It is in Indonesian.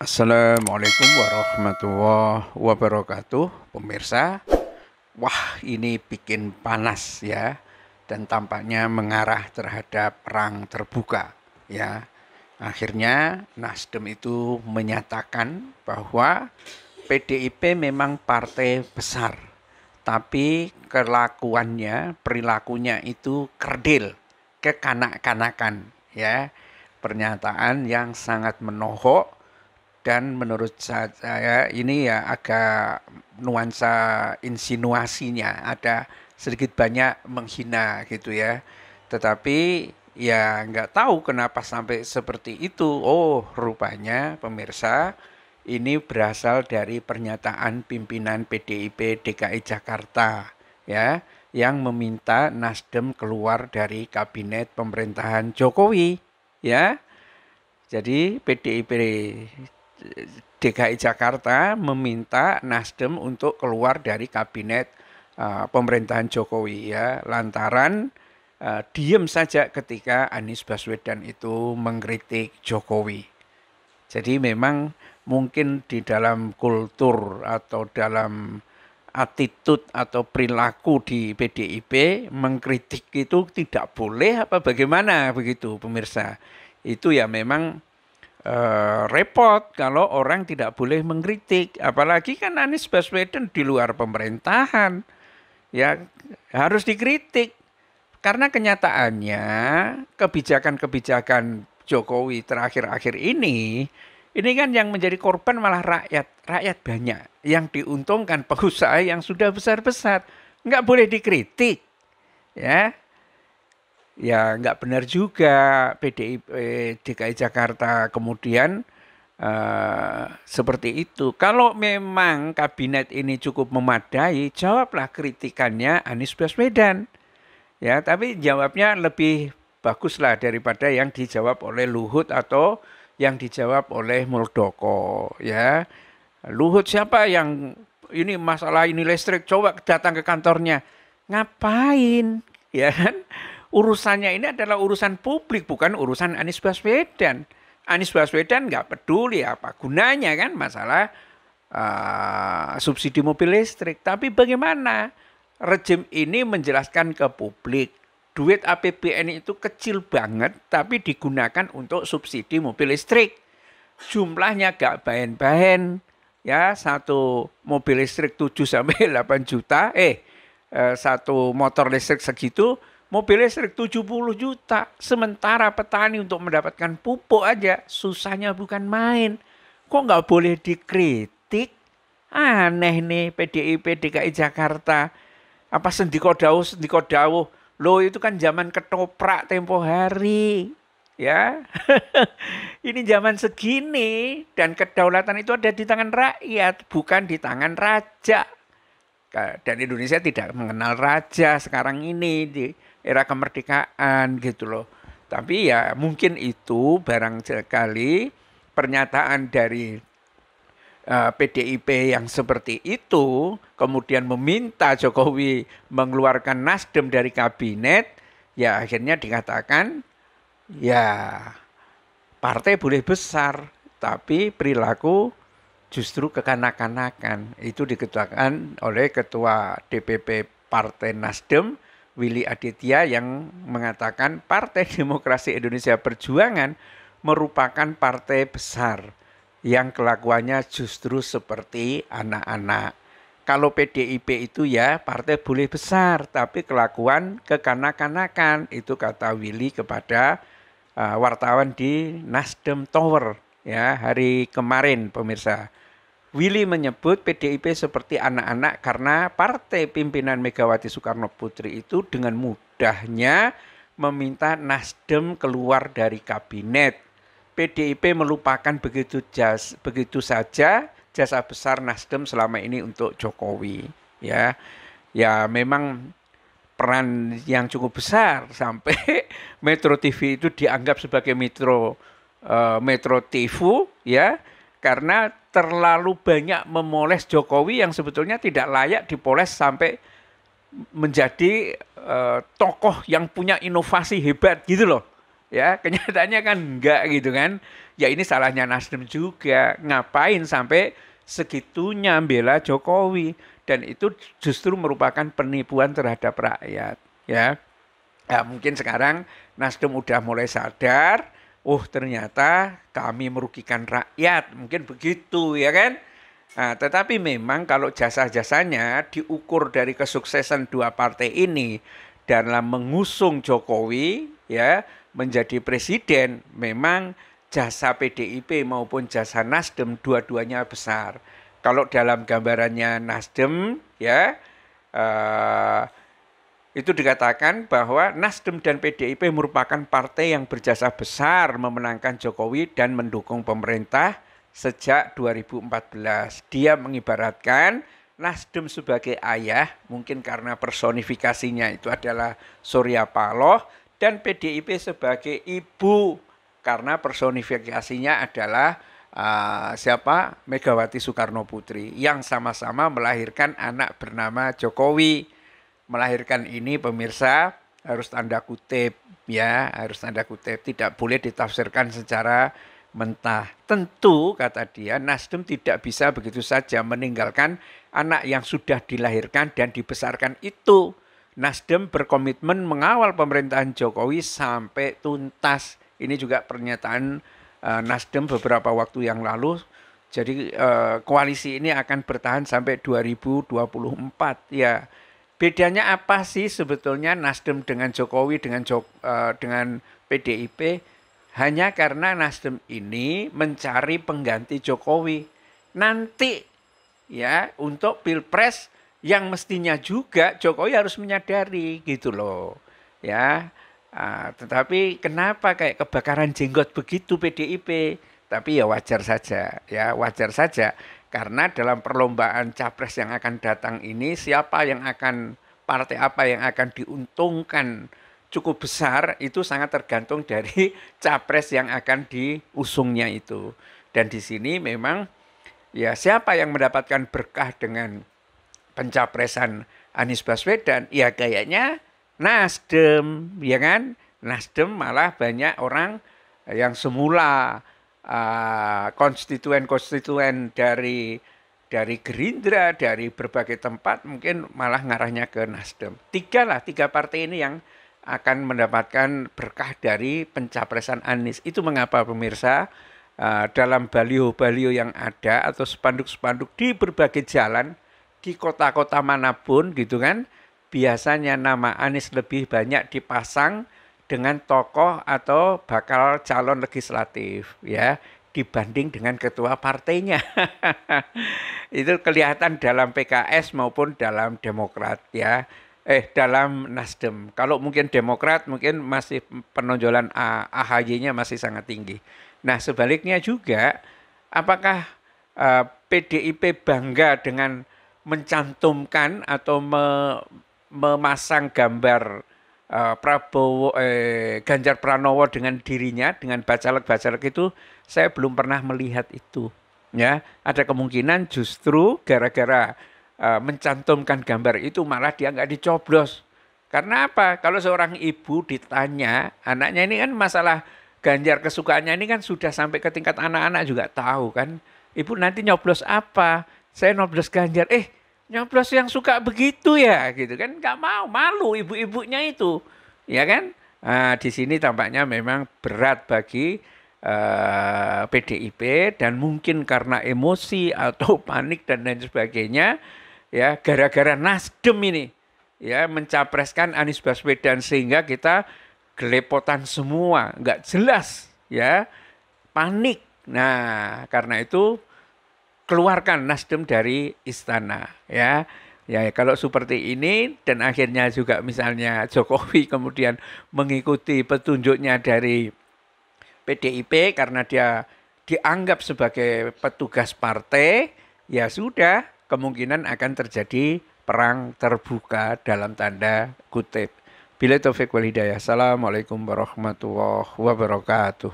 Assalamualaikum warahmatullahi wabarakatuh Pemirsa Wah ini bikin panas ya Dan tampaknya mengarah terhadap perang terbuka ya Akhirnya Nasdem itu menyatakan bahwa PDIP memang partai besar Tapi kelakuannya, perilakunya itu kerdil Kekanak-kanakan ya Pernyataan yang sangat menohok dan menurut saya ini ya agak nuansa insinuasinya ada sedikit banyak menghina gitu ya tetapi ya nggak tahu kenapa sampai seperti itu oh rupanya pemirsa ini berasal dari pernyataan pimpinan PDIP DKI Jakarta ya yang meminta Nasdem keluar dari kabinet pemerintahan Jokowi ya jadi PDIP DKI Jakarta meminta Nasdem untuk keluar dari kabinet uh, pemerintahan Jokowi ya lantaran uh, diem saja ketika Anies Baswedan itu mengkritik Jokowi. Jadi memang mungkin di dalam kultur atau dalam attitude atau perilaku di PDIP mengkritik itu tidak boleh apa bagaimana begitu pemirsa. Itu ya memang eh, repot kalau orang tidak boleh mengkritik. Apalagi kan Anies Baswedan di luar pemerintahan. Ya harus dikritik. Karena kenyataannya kebijakan-kebijakan Jokowi terakhir-akhir ini ini kan yang menjadi korban malah rakyat, rakyat banyak yang diuntungkan pengusaha yang sudah besar-besar. Nggak boleh dikritik. Ya, ya nggak benar juga PDIP DKI eh, Jakarta kemudian Uh, seperti itu. Kalau memang kabinet ini cukup memadai, jawablah kritikannya Anies Baswedan. Ya, tapi jawabnya lebih baguslah daripada yang dijawab oleh Luhut atau yang dijawab oleh Muldoko, ya. Luhut siapa yang ini masalah ini listrik coba datang ke kantornya. Ngapain? Ya kan? urusannya ini adalah urusan publik, bukan urusan Anies Baswedan. Anies Baswedan nggak peduli apa gunanya kan masalah uh, subsidi mobil listrik. Tapi bagaimana rejim ini menjelaskan ke publik duit APBN itu kecil banget tapi digunakan untuk subsidi mobil listrik. Jumlahnya gak bahan-bahan Ya, satu mobil listrik 7 sampai 8 juta, eh, eh satu motor listrik segitu mobil listrik 70 juta. Sementara petani untuk mendapatkan pupuk aja susahnya bukan main. Kok nggak boleh dikritik? Aneh nih PDIP DKI Jakarta. Apa sendiko dawuh, sendiko dawuh. Loh itu kan zaman ketoprak tempo hari. Ya, ini zaman segini dan kedaulatan itu ada di tangan rakyat, bukan di tangan raja. Dan Indonesia tidak mengenal raja sekarang ini era kemerdekaan gitu loh. Tapi ya mungkin itu barang sekali pernyataan dari uh, eh, PDIP yang seperti itu kemudian meminta Jokowi mengeluarkan Nasdem dari kabinet, ya akhirnya dikatakan ya partai boleh besar tapi perilaku justru kekanak-kanakan. Itu dikatakan oleh ketua DPP Partai Nasdem Willy Aditya yang mengatakan Partai Demokrasi Indonesia Perjuangan merupakan partai besar yang kelakuannya justru seperti anak-anak. Kalau PDIP itu ya partai boleh besar, tapi kelakuan kekanak-kanakan itu kata Willy kepada uh, wartawan di Nasdem Tower ya hari kemarin pemirsa. Willy menyebut PDIP seperti anak-anak karena partai pimpinan Megawati Soekarno Putri itu dengan mudahnya meminta Nasdem keluar dari kabinet. PDIP melupakan begitu jas, begitu saja jasa besar Nasdem selama ini untuk Jokowi. Ya, ya memang peran yang cukup besar sampai Metro TV itu dianggap sebagai Metro uh, Metro TV ya karena terlalu banyak memoles Jokowi yang sebetulnya tidak layak dipoles sampai menjadi uh, tokoh yang punya inovasi hebat gitu loh. Ya, kenyataannya kan enggak gitu kan. Ya ini salahnya Nasdem juga. Ngapain sampai segitunya bela Jokowi dan itu justru merupakan penipuan terhadap rakyat, ya. Ya, mungkin sekarang Nasdem udah mulai sadar oh ternyata kami merugikan rakyat, mungkin begitu ya kan? Nah, tetapi memang kalau jasa-jasanya diukur dari kesuksesan dua partai ini dalam mengusung Jokowi ya menjadi presiden, memang jasa PDIP maupun jasa Nasdem dua-duanya besar. Kalau dalam gambarannya Nasdem ya eh, itu dikatakan bahwa Nasdem dan PDIP merupakan partai yang berjasa besar memenangkan Jokowi dan mendukung pemerintah sejak 2014. Dia mengibaratkan Nasdem sebagai ayah, mungkin karena personifikasinya itu adalah Surya Paloh, dan PDIP sebagai ibu, karena personifikasinya adalah uh, siapa Megawati Soekarno Putri, yang sama-sama melahirkan anak bernama Jokowi melahirkan ini pemirsa harus tanda kutip ya, harus tanda kutip tidak boleh ditafsirkan secara mentah. Tentu kata dia Nasdem tidak bisa begitu saja meninggalkan anak yang sudah dilahirkan dan dibesarkan itu. Nasdem berkomitmen mengawal pemerintahan Jokowi sampai tuntas. Ini juga pernyataan uh, Nasdem beberapa waktu yang lalu. Jadi uh, koalisi ini akan bertahan sampai 2024 ya bedanya apa sih sebetulnya Nasdem dengan Jokowi dengan Jok, uh, dengan PDIP hanya karena Nasdem ini mencari pengganti Jokowi nanti ya untuk pilpres yang mestinya juga Jokowi harus menyadari gitu loh ya uh, tetapi kenapa kayak kebakaran jenggot begitu PDIP tapi ya wajar saja ya wajar saja karena dalam perlombaan capres yang akan datang ini siapa yang akan partai apa yang akan diuntungkan cukup besar itu sangat tergantung dari capres yang akan diusungnya itu. Dan di sini memang ya siapa yang mendapatkan berkah dengan pencapresan Anies Baswedan? Ya kayaknya Nasdem, ya kan? Nasdem malah banyak orang yang semula Ah, konstituen-konstituen uh, dari dari Gerindra, dari berbagai tempat mungkin malah ngarahnya ke Nasdem. Tiga lah, tiga partai ini yang akan mendapatkan berkah dari pencapresan Anies. Itu mengapa pemirsa uh, dalam baliho-baliho yang ada atau spanduk-spanduk di berbagai jalan di kota-kota manapun gitu kan, biasanya nama Anies lebih banyak dipasang dengan tokoh atau bakal calon legislatif ya dibanding dengan ketua partainya. itu kelihatan dalam PKS maupun dalam Demokrat ya. Eh dalam Nasdem. Kalau mungkin Demokrat mungkin masih penonjolan AHY-nya masih sangat tinggi. Nah, sebaliknya juga apakah uh, eh, PDIP bangga dengan mencantumkan atau me memasang gambar uh, Prabowo eh, Ganjar Pranowo dengan dirinya dengan bacalek-bacalek itu saya belum pernah melihat itu ya ada kemungkinan justru gara-gara uh, mencantumkan gambar itu malah dia nggak dicoblos karena apa kalau seorang ibu ditanya anaknya ini kan masalah Ganjar kesukaannya ini kan sudah sampai ke tingkat anak-anak juga tahu kan ibu nanti nyoblos apa saya nyoblos Ganjar eh yang yang suka begitu ya gitu kan nggak mau malu ibu-ibunya itu ya kan nah, di sini tampaknya memang berat bagi uh, eh, PDIP dan mungkin karena emosi atau panik dan lain sebagainya ya gara-gara Nasdem ini ya mencapreskan Anies Baswedan sehingga kita gelepotan semua nggak jelas ya panik nah karena itu keluarkan Nasdem dari istana ya. Ya, kalau seperti ini dan akhirnya juga misalnya Jokowi kemudian mengikuti petunjuknya dari PDIP karena dia dianggap sebagai petugas partai, ya sudah kemungkinan akan terjadi perang terbuka dalam tanda kutip. Bila Taufik wal Hidayah. Assalamualaikum warahmatullahi wabarakatuh.